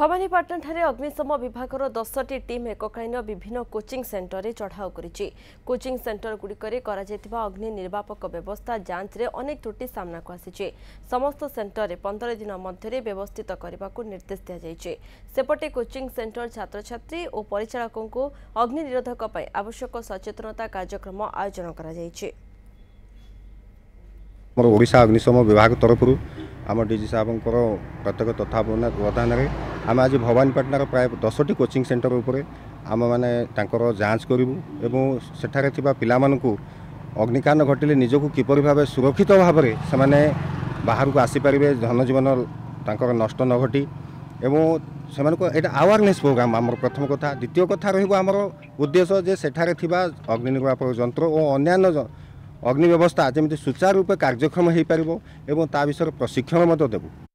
ଭବାନୀପାଟଣାଠାରେ ଅଗ୍ନିଶମ ବିଭାଗର ଦଶଟି ଟିମ୍ ଏକକାଳୀନ ବିଭିନ୍ନ କୋଚିଂ ସେଣ୍ଟରରେ ଚଢ଼ାଉ କରିଛି କୋଚିଂ ସେଣ୍ଟରଗୁଡ଼ିକରେ କରାଯାଇଥିବା ଅଗ୍ନି ନିର୍ବାପକ ବ୍ୟବସ୍ଥା ଯାଞ୍ଚରେ ଅନେକ ତ୍ରୁଟି ସାମ୍ନାକୁ ଆସିଛି ସମସ୍ତ ସେଣ୍ଟରରେ ପନ୍ଦର ଦିନ ମଧ୍ୟରେ ବ୍ୟବସ୍ଥିତ କରିବାକୁ ନିର୍ଦ୍ଦେଶ ଦିଆଯାଇଛି ସେପଟେ କୋଚିଂ ସେଣ୍ଟର ଛାତ୍ରଛାତ୍ରୀ ଓ ପରିଚାଳକଙ୍କୁ ଅଗ୍ନି ନିରୋଧକ ପାଇଁ ଆବଶ୍ୟକ ସଚେତନତା କାର୍ଯ୍ୟକ୍ରମ ଆୟୋଜନ କରାଯାଇଛି ଆମର ଓଡ଼ିଶା ଅଗ୍ନିଶମ ବିଭାଗ ତରଫରୁ ଆମ ଡି ଜି ସାହେବଙ୍କର ପ୍ରତ୍ୟେକ ତଥା ପ୍ରଧାନରେ ଆମେ ଆଜି ଭବାନୀପାଟଣାର ପ୍ରାୟ ଦଶଟି କୋଚିଂ ସେଣ୍ଟର ଉପରେ ଆମେମାନେ ତାଙ୍କର ଯାଞ୍ଚ କରିବୁ ଏବଂ ସେଠାରେ ଥିବା ପିଲାମାନଙ୍କୁ ଅଗ୍ନିକାଣ୍ଡ ଘଟିଲେ ନିଜକୁ କିପରି ଭାବେ ସୁରକ୍ଷିତ ଭାବରେ ସେମାନେ ବାହାରକୁ ଆସିପାରିବେ ଧନଜୀବନ ତାଙ୍କର ନଷ୍ଟ ନ ଘଟି ଏବଂ ସେମାନଙ୍କୁ ଏଇଟା ଆୱାରନେସ୍ ପ୍ରୋଗ୍ରାମ୍ ଆମର ପ୍ରଥମ କଥା ଦ୍ୱିତୀୟ କଥା ରହିବ ଆମର ଉଦ୍ଦେଶ୍ୟ ଯେ ସେଠାରେ ଥିବା ଅଗ୍ନି ନିର୍ବାପକ ଯନ୍ତ୍ର ଓ ଅନ୍ୟାନ୍ୟ ଅଗ୍ନି ବ୍ୟବସ୍ଥା ଯେମିତି ସୁଚାରୁ ରୂପେ କାର୍ଯ୍ୟକ୍ଷମ ହୋଇପାରିବ ଏବଂ ତା ବିଷୟରେ ପ୍ରଶିକ୍ଷଣ ମଧ୍ୟ ଦେବୁ